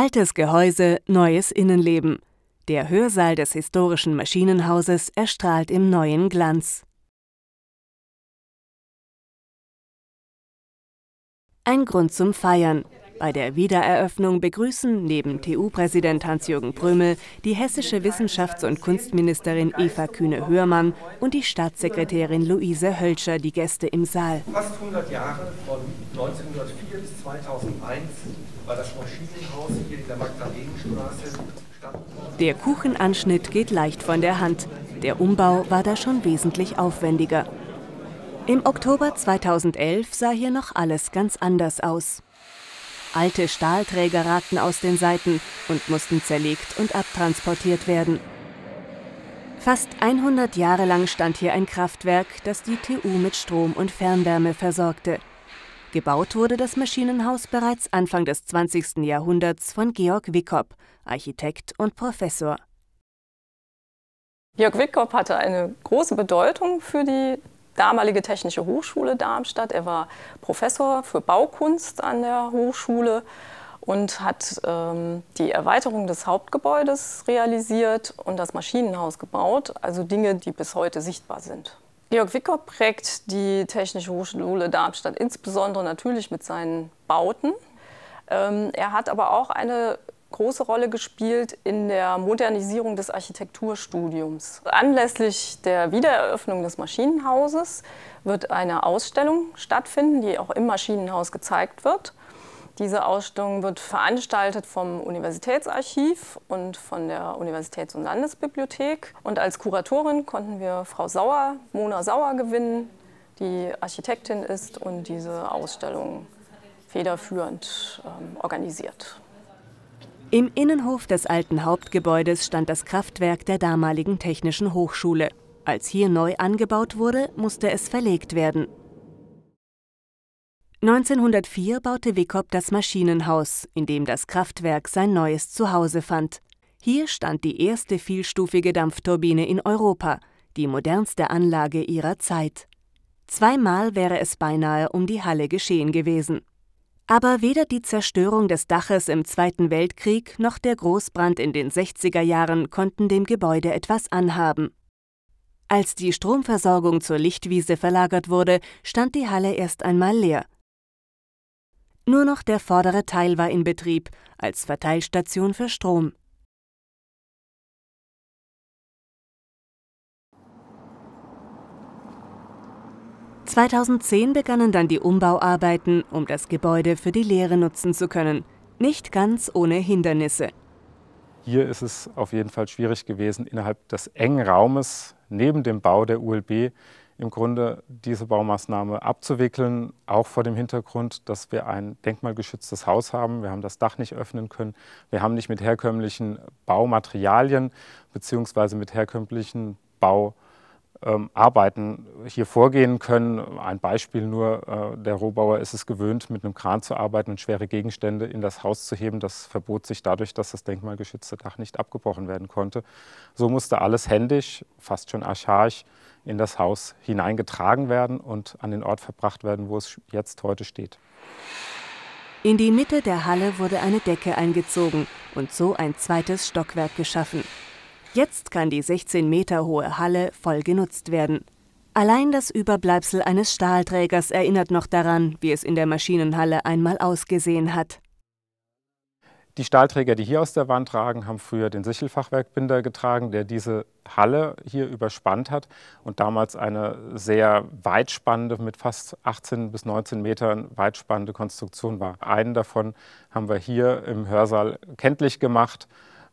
Altes Gehäuse, neues Innenleben. Der Hörsaal des historischen Maschinenhauses erstrahlt im neuen Glanz. Ein Grund zum Feiern. Bei der Wiedereröffnung begrüßen neben TU-Präsident Hans-Jürgen Prömel die hessische Wissenschafts- und Kunstministerin Eva Kühne-Hörmann und die Staatssekretärin Luise Hölscher die Gäste im Saal. Fast 100 Jahre von 1904 bis 2001 war das Maschinenhaus hier in der Magdalenenstraße. Der Kuchenanschnitt geht leicht von der Hand. Der Umbau war da schon wesentlich aufwendiger. Im Oktober 2011 sah hier noch alles ganz anders aus. Alte Stahlträger ragten aus den Seiten und mussten zerlegt und abtransportiert werden. Fast 100 Jahre lang stand hier ein Kraftwerk, das die TU mit Strom und Fernwärme versorgte. Gebaut wurde das Maschinenhaus bereits Anfang des 20. Jahrhunderts von Georg Wickop, Architekt und Professor. Georg Wickop hatte eine große Bedeutung für die damalige Technische Hochschule Darmstadt. Er war Professor für Baukunst an der Hochschule und hat ähm, die Erweiterung des Hauptgebäudes realisiert und das Maschinenhaus gebaut, also Dinge, die bis heute sichtbar sind. Georg Wicker prägt die Technische Hochschule Darmstadt insbesondere natürlich mit seinen Bauten. Ähm, er hat aber auch eine große Rolle gespielt in der Modernisierung des Architekturstudiums. Anlässlich der Wiedereröffnung des Maschinenhauses wird eine Ausstellung stattfinden, die auch im Maschinenhaus gezeigt wird. Diese Ausstellung wird veranstaltet vom Universitätsarchiv und von der Universitäts- und Landesbibliothek. Und als Kuratorin konnten wir Frau Sauer, Mona Sauer gewinnen, die Architektin ist und diese Ausstellung federführend ähm, organisiert. Im Innenhof des alten Hauptgebäudes stand das Kraftwerk der damaligen Technischen Hochschule. Als hier neu angebaut wurde, musste es verlegt werden. 1904 baute Wickop das Maschinenhaus, in dem das Kraftwerk sein neues Zuhause fand. Hier stand die erste vielstufige Dampfturbine in Europa, die modernste Anlage ihrer Zeit. Zweimal wäre es beinahe um die Halle geschehen gewesen. Aber weder die Zerstörung des Daches im Zweiten Weltkrieg noch der Großbrand in den 60er Jahren konnten dem Gebäude etwas anhaben. Als die Stromversorgung zur Lichtwiese verlagert wurde, stand die Halle erst einmal leer. Nur noch der vordere Teil war in Betrieb, als Verteilstation für Strom. 2010 begannen dann die Umbauarbeiten, um das Gebäude für die Lehre nutzen zu können. Nicht ganz ohne Hindernisse. Hier ist es auf jeden Fall schwierig gewesen, innerhalb des engen Raumes neben dem Bau der ULB im Grunde diese Baumaßnahme abzuwickeln, auch vor dem Hintergrund, dass wir ein denkmalgeschütztes Haus haben. Wir haben das Dach nicht öffnen können. Wir haben nicht mit herkömmlichen Baumaterialien bzw. mit herkömmlichen Baumaterialien ähm, Arbeiten hier vorgehen können. Ein Beispiel nur, äh, der Rohbauer ist es gewöhnt, mit einem Kran zu arbeiten und schwere Gegenstände in das Haus zu heben. Das verbot sich dadurch, dass das denkmalgeschützte Dach nicht abgebrochen werden konnte. So musste alles händisch, fast schon archaisch, in das Haus hineingetragen werden und an den Ort verbracht werden, wo es jetzt heute steht. In die Mitte der Halle wurde eine Decke eingezogen und so ein zweites Stockwerk geschaffen. Jetzt kann die 16 Meter hohe Halle voll genutzt werden. Allein das Überbleibsel eines Stahlträgers erinnert noch daran, wie es in der Maschinenhalle einmal ausgesehen hat. Die Stahlträger, die hier aus der Wand ragen, haben früher den Sichelfachwerkbinder getragen, der diese Halle hier überspannt hat und damals eine sehr weitspannende, mit fast 18 bis 19 Metern weitspannende Konstruktion war. Einen davon haben wir hier im Hörsaal kenntlich gemacht.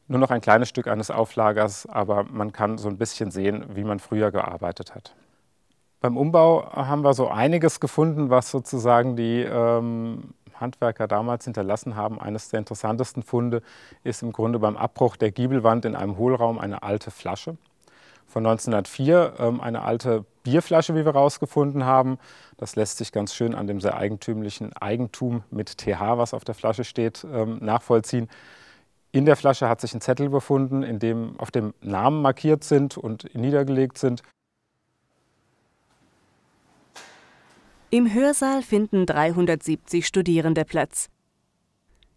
Nur noch ein kleines Stück eines Auflagers, aber man kann so ein bisschen sehen, wie man früher gearbeitet hat. Beim Umbau haben wir so einiges gefunden, was sozusagen die ähm, Handwerker damals hinterlassen haben. Eines der interessantesten Funde ist im Grunde beim Abbruch der Giebelwand in einem Hohlraum eine alte Flasche von 1904, ähm, eine alte Bierflasche, wie wir herausgefunden haben. Das lässt sich ganz schön an dem sehr eigentümlichen Eigentum mit TH, was auf der Flasche steht, ähm, nachvollziehen. In der Flasche hat sich ein Zettel befunden, in dem auf dem Namen markiert sind und niedergelegt sind. Im Hörsaal finden 370 Studierende Platz.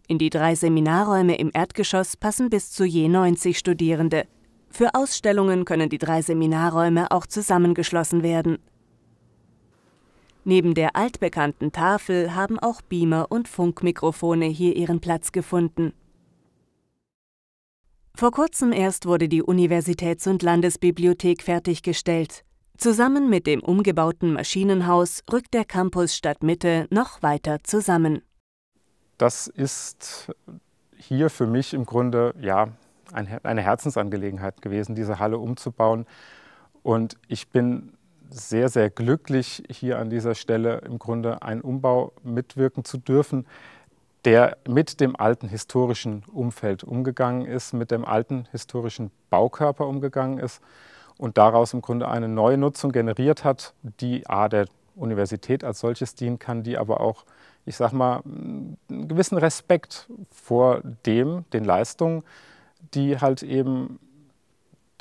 In die drei Seminarräume im Erdgeschoss passen bis zu je 90 Studierende. Für Ausstellungen können die drei Seminarräume auch zusammengeschlossen werden. Neben der altbekannten Tafel haben auch Beamer und Funkmikrofone hier ihren Platz gefunden. Vor kurzem erst wurde die Universitäts- und Landesbibliothek fertiggestellt. Zusammen mit dem umgebauten Maschinenhaus rückt der Campus Stadtmitte noch weiter zusammen. Das ist hier für mich im Grunde ja eine Herzensangelegenheit gewesen, diese Halle umzubauen. Und ich bin sehr, sehr glücklich, hier an dieser Stelle im Grunde einen Umbau mitwirken zu dürfen, der mit dem alten historischen Umfeld umgegangen ist, mit dem alten historischen Baukörper umgegangen ist und daraus im Grunde eine neue Nutzung generiert hat, die A, der Universität als solches dienen kann, die aber auch, ich sag mal, einen gewissen Respekt vor dem, den Leistungen, die halt eben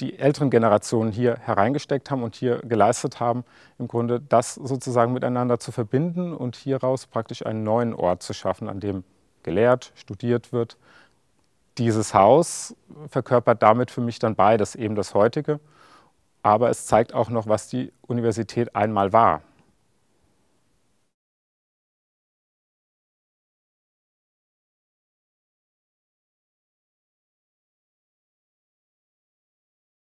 die älteren Generationen hier hereingesteckt haben und hier geleistet haben, im Grunde das sozusagen miteinander zu verbinden und hieraus praktisch einen neuen Ort zu schaffen, an dem gelehrt, studiert wird. Dieses Haus verkörpert damit für mich dann beides, eben das heutige, aber es zeigt auch noch, was die Universität einmal war.